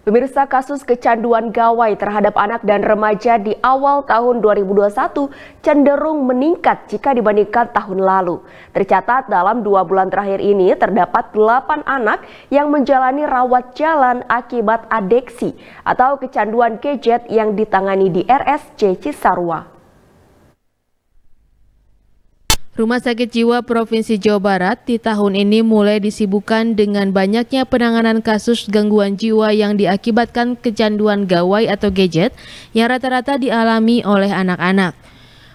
Pemirsa kasus kecanduan gawai terhadap anak dan remaja di awal tahun 2021 cenderung meningkat jika dibandingkan tahun lalu. Tercatat dalam dua bulan terakhir ini terdapat 8 anak yang menjalani rawat jalan akibat adeksi atau kecanduan gadget yang ditangani di RSC Cisarua. Rumah Sakit Jiwa Provinsi Jawa Barat di tahun ini mulai disibukkan dengan banyaknya penanganan kasus gangguan jiwa yang diakibatkan kecanduan gawai atau gadget yang rata-rata dialami oleh anak-anak.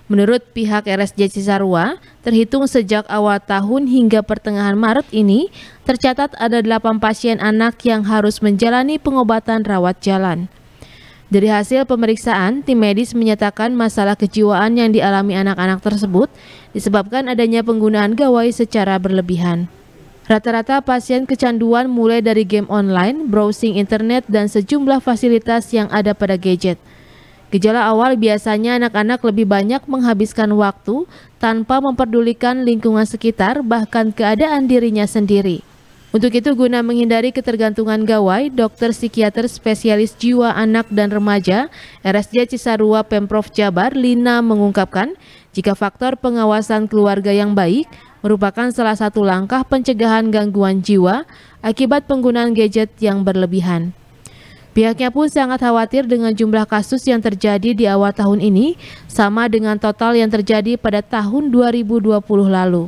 Menurut pihak RSJ Cisarua, terhitung sejak awal tahun hingga pertengahan Maret ini, tercatat ada 8 pasien anak yang harus menjalani pengobatan rawat jalan. Dari hasil pemeriksaan, tim medis menyatakan masalah kejiwaan yang dialami anak-anak tersebut disebabkan adanya penggunaan gawai secara berlebihan. Rata-rata pasien kecanduan mulai dari game online, browsing internet, dan sejumlah fasilitas yang ada pada gadget. Gejala awal biasanya anak-anak lebih banyak menghabiskan waktu tanpa memperdulikan lingkungan sekitar, bahkan keadaan dirinya sendiri. Untuk itu guna menghindari ketergantungan gawai, dokter psikiater spesialis jiwa anak dan remaja RSJ Cisarua Pemprov Jabar Lina mengungkapkan jika faktor pengawasan keluarga yang baik merupakan salah satu langkah pencegahan gangguan jiwa akibat penggunaan gadget yang berlebihan. Pihaknya pun sangat khawatir dengan jumlah kasus yang terjadi di awal tahun ini, sama dengan total yang terjadi pada tahun 2020 lalu.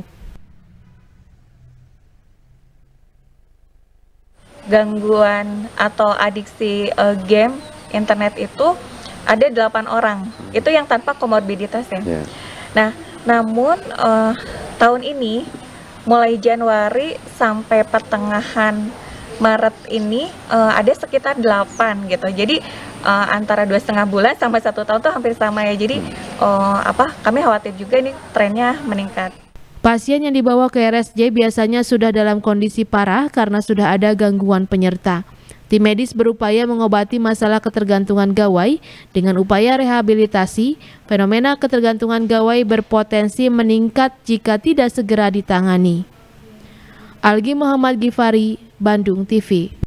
gangguan atau adiksi uh, game internet itu ada delapan orang. Itu yang tanpa komorbiditas ya. Yeah. Nah, namun uh, tahun ini mulai Januari sampai pertengahan Maret ini uh, ada sekitar delapan gitu. Jadi uh, antara dua setengah bulan sampai satu tahun tuh hampir sama ya. Jadi uh, apa? Kami khawatir juga ini trennya meningkat. Pasien yang dibawa ke RSJ biasanya sudah dalam kondisi parah karena sudah ada gangguan penyerta. Tim medis berupaya mengobati masalah ketergantungan gawai dengan upaya rehabilitasi. Fenomena ketergantungan gawai berpotensi meningkat jika tidak segera ditangani. Algi Muhammad Gifari, Bandung TV.